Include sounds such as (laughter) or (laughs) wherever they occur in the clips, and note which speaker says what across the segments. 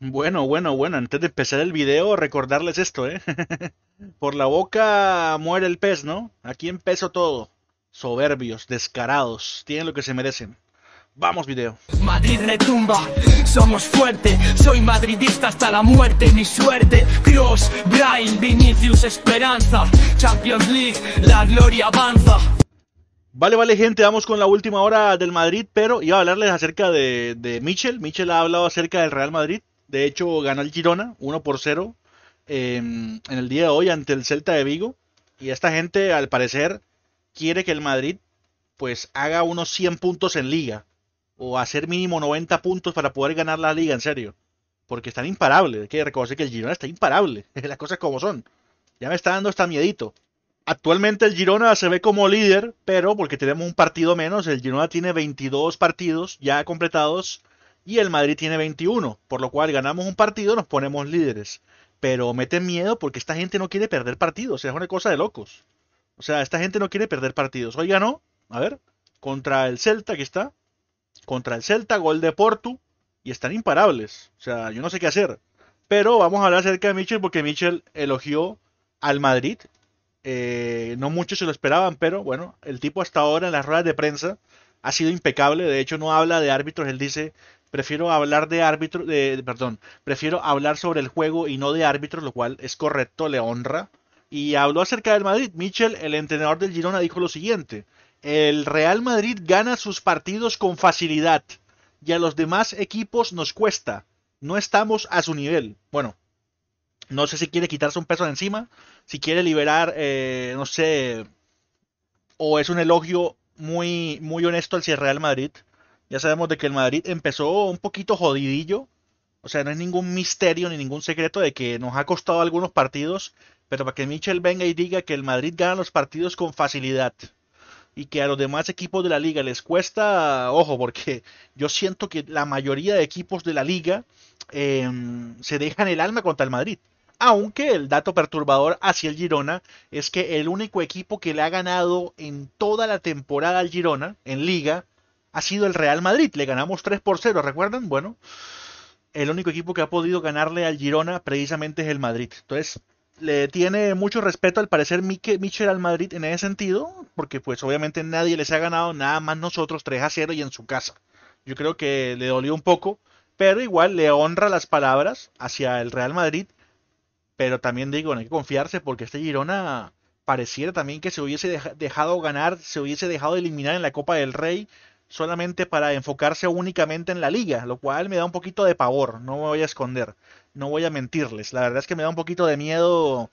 Speaker 1: Bueno, bueno, bueno, antes de empezar el video, recordarles esto, ¿eh? (laughs) Por la boca muere el pez, ¿no? Aquí empezó todo. Soberbios, descarados, tienen lo que se merecen. Vamos video. Madrid retumba, somos fuerte, soy madridista hasta la muerte, mi suerte. Cross, Brain, Vinicius, Esperanza, Champions League, la gloria avanza. Vale, vale, gente, vamos con la última hora del Madrid, pero iba a hablarles acerca de, de Michel. Michel ha hablado acerca del Real Madrid. De hecho, ganó el Girona 1 por 0 em, en el día de hoy ante el Celta de Vigo. Y esta gente, al parecer, quiere que el Madrid pues haga unos 100 puntos en liga. O hacer mínimo 90 puntos para poder ganar la liga, en serio. Porque están imparables. Hay que reconocer que el Girona está imparable. (laughs) Las cosas como son. Ya me está dando hasta miedito. Actualmente el Girona se ve como líder, pero porque tenemos un partido menos, el Girona tiene 22 partidos ya completados y el Madrid tiene 21, por lo cual ganamos un partido, nos ponemos líderes. Pero meten miedo porque esta gente no quiere perder partidos, es una cosa de locos. O sea, esta gente no quiere perder partidos. Hoy ganó, a ver, contra el Celta, aquí está. Contra el Celta, gol de Portu. Y están imparables. O sea, yo no sé qué hacer. Pero vamos a hablar acerca de Mitchell porque Mitchell elogió al Madrid. Eh, no muchos se lo esperaban, pero bueno, el tipo hasta ahora en las ruedas de prensa ha sido impecable. De hecho, no habla de árbitros. Él dice, Prefiero hablar de árbitro, de, perdón, prefiero hablar sobre el juego y no de árbitros, lo cual es correcto, le honra. Y habló acerca del Madrid. Michel, el entrenador del Girona, dijo lo siguiente. El Real Madrid gana sus partidos con facilidad y a los demás equipos nos cuesta. No estamos a su nivel. Bueno, no sé si quiere quitarse un peso de encima, si quiere liberar, eh, no sé, o es un elogio muy, muy honesto hacia el Real Madrid. Ya sabemos de que el Madrid empezó un poquito jodidillo. O sea, no es ningún misterio ni ningún secreto de que nos ha costado algunos partidos, pero para que Michel venga y diga que el Madrid gana los partidos con facilidad y que a los demás equipos de la liga les cuesta, ojo, porque yo siento que la mayoría de equipos de la liga eh, se dejan el alma contra el Madrid. Aunque el dato perturbador hacia el Girona es que el único equipo que le ha ganado en toda la temporada al Girona, en liga, ha sido el Real Madrid. Le ganamos 3 por 0, ¿recuerdan? Bueno, el único equipo que ha podido ganarle al Girona precisamente es el Madrid. Entonces, le tiene mucho respeto al parecer Michel al Madrid en ese sentido, porque pues obviamente nadie les ha ganado nada más nosotros 3 a 0 y en su casa. Yo creo que le dolió un poco, pero igual le honra las palabras hacia el Real Madrid, pero también digo, no hay que confiarse porque este Girona pareciera también que se hubiese dejado ganar, se hubiese dejado eliminar en la Copa del Rey, solamente para enfocarse únicamente en la liga, lo cual me da un poquito de pavor, no me voy a esconder, no voy a mentirles. La verdad es que me da un poquito de miedo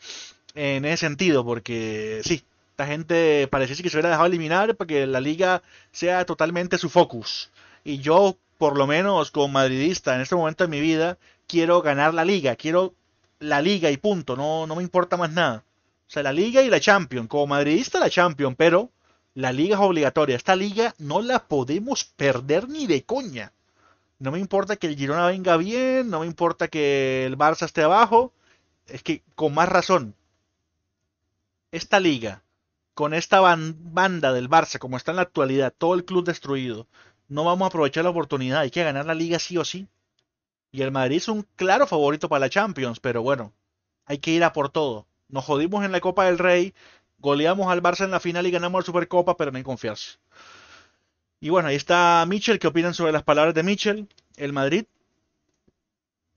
Speaker 1: en ese sentido, porque sí, esta gente parece que se hubiera dejado eliminar para que la liga sea totalmente su focus. Y yo, por lo menos como madridista en este momento de mi vida, quiero ganar la liga, quiero la liga y punto, no, no me importa más nada. O sea, la liga y la Champions, como madridista la Champions, pero la liga es obligatoria. Esta liga no la podemos perder ni de coña. No me importa que el Girona venga bien, no me importa que el Barça esté abajo. Es que con más razón. Esta liga, con esta banda del Barça como está en la actualidad, todo el club destruido, no vamos a aprovechar la oportunidad. Hay que ganar la liga sí o sí. Y el Madrid es un claro favorito para la Champions, pero bueno, hay que ir a por todo. Nos jodimos en la Copa del Rey, Goleamos al Barça en la final y ganamos la Supercopa, pero no hay confianza. Y bueno, ahí está Mitchell. ¿Qué opinan sobre las palabras de Mitchell? El Madrid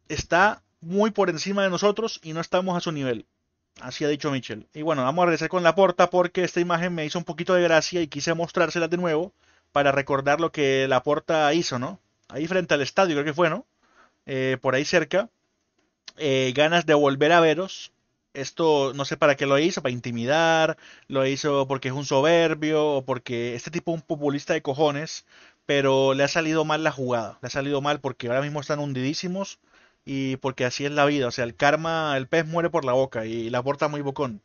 Speaker 1: está muy por encima de nosotros y no estamos a su nivel. Así ha dicho Mitchell. Y bueno, vamos a regresar con la porta porque esta imagen me hizo un poquito de gracia y quise mostrársela de nuevo para recordar lo que la porta hizo, ¿no? Ahí frente al estadio, creo que fue, ¿no? Eh, por ahí cerca. Eh, ganas de volver a veros esto no sé para qué lo hizo, para intimidar, lo hizo porque es un soberbio o porque este tipo es un populista de cojones, pero le ha salido mal la jugada, le ha salido mal porque ahora mismo están hundidísimos y porque así es la vida, o sea, el karma, el pez muere por la boca y la porta muy bocón.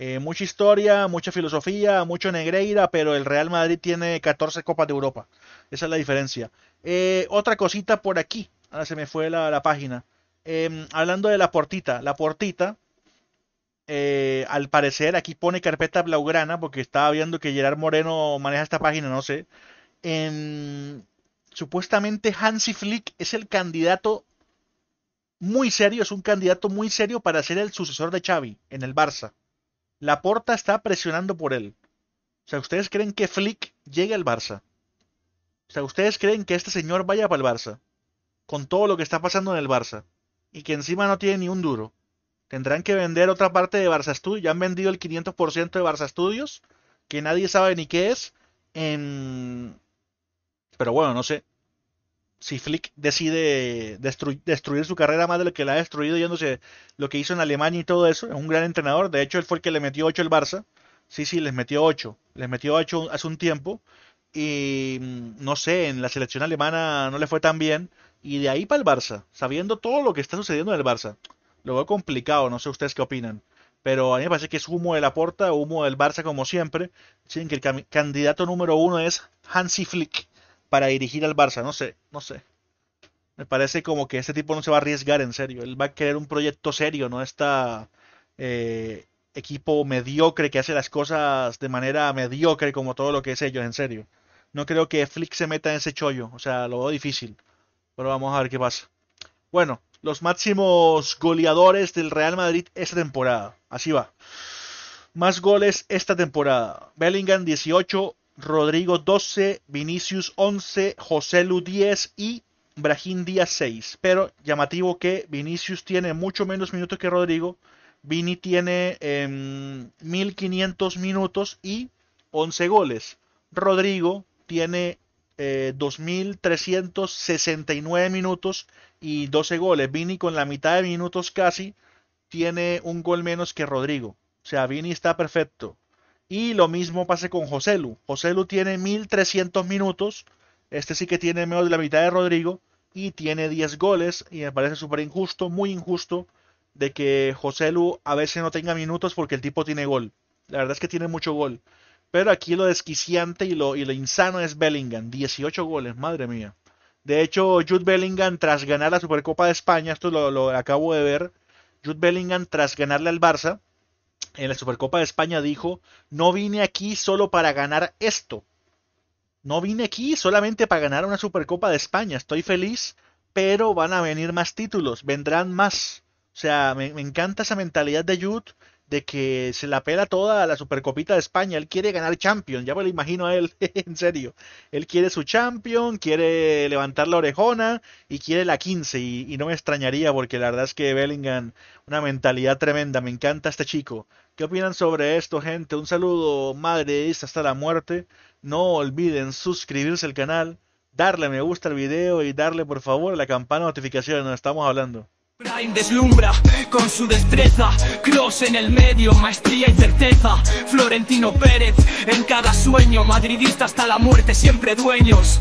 Speaker 1: Eh, mucha historia, mucha filosofía, mucho Negreira, pero el Real Madrid tiene 14 Copas de Europa. Esa es la diferencia. Eh, otra cosita por aquí, ahora se me fue la, página. Em, hablando de la portita, la portita eh, al parecer aquí pone carpeta blaugrana porque estaba viendo que Gerard Moreno maneja esta página, no sé. supuestamente Hansi Flick es el candidato muy serio, es un candidato muy serio para ser el sucesor de Xavi en el Barça. La Porta está presionando por él. O sea, ¿ustedes creen que Flick llegue al Barça? O sea, ¿ustedes creen que este señor vaya para el Barça? Con todo lo que está pasando en el Barça. Y que encima no tiene ni un duro. Tendrán que vender otra parte de Barça Studios. Ya han vendido el 500% de Barça Studios, que nadie sabe ni qué es. En... Pero bueno, no sé. Si Flick decide destruir, su carrera más de lo que la ha destruido, yéndose lo que hizo en Alemania y todo eso, es un gran entrenador. De hecho, él fue el que le metió 8 el Barça. Sí, sí, les metió 8. Les metió 8 hace un tiempo. Y mm, no sé, en la selección alemana no le fue tan bien. Y de ahí para el Barça, sabiendo todo lo que está sucediendo en el Barça. Lo veo complicado, no sé ustedes qué opinan. Pero a mí me parece que es humo de la porta, humo del Barça como siempre. Sin que el candidato número uno es Hansi Flick para dirigir al Barça. No sé, no sé. Me parece como que este tipo no se va a arriesgar en serio. Él va a querer un proyecto serio, no este equipo mediocre que hace las cosas de manera mediocre como todo lo que es ellos, en serio. No creo que Flick se meta en ese chollo, o sea, lo veo difícil. Pero vamos a ver qué pasa. Bueno, los máximos goleadores del Real Madrid esta temporada. Así va. Más goles esta temporada. Bellingham 18, Rodrigo 12, Vinicius 11, José Lu 10 y Brahim Díaz 6. Pero llamativo que Vinicius tiene mucho menos minutos que Rodrigo. Vini tiene 1500 em, minutos y 11 goles. Rodrigo tiene 2.369 eh, minutos y 12 goles. Vini con la mitad de minutos casi tiene un gol menos que Rodrigo. O sea, Vini está perfecto. Y lo mismo pasa con Joselu. Joselu tiene 1.300 minutos. Este sí que tiene menos de la mitad de Rodrigo. Y tiene 10 goles. Y me parece súper injusto, muy injusto, de que Joselu a veces no tenga minutos porque el tipo tiene gol. La verdad es que tiene mucho gol. Pero aquí lo desquiciante y lo, y lo insano es Bellingham. 18 goles, madre mía. De hecho, Jude Bellingham, tras ganar la Supercopa de España, esto lo, acabo de ver, Jude Bellingham, tras ganarle al Barça, en la Supercopa de España dijo, no vine aquí solo para ganar esto. No vine aquí solamente para ganar una Supercopa de España. Estoy feliz, pero van a venir más títulos, vendrán más. O sea, me, me encanta esa mentalidad de Jude de que se la pela toda a la Supercopita de España. Él quiere ganar Champion, ya me lo imagino a él, (laughs) en serio. Él quiere su Champion, quiere levantar la orejona y quiere la 15. Y, no me extrañaría porque la verdad es que Bellingham, una mentalidad tremenda, me encanta este chico. ¿Qué opinan sobre esto, gente? Un saludo madridista hasta la muerte. No olviden suscribirse al canal, darle me gusta al video y darle por favor la campana de notificaciones. Nos estamos hablando deslumbra con su destreza, Cross en el medio, maestría y certeza, Florentino Pérez en cada sueño, madridista hasta la muerte, siempre dueños.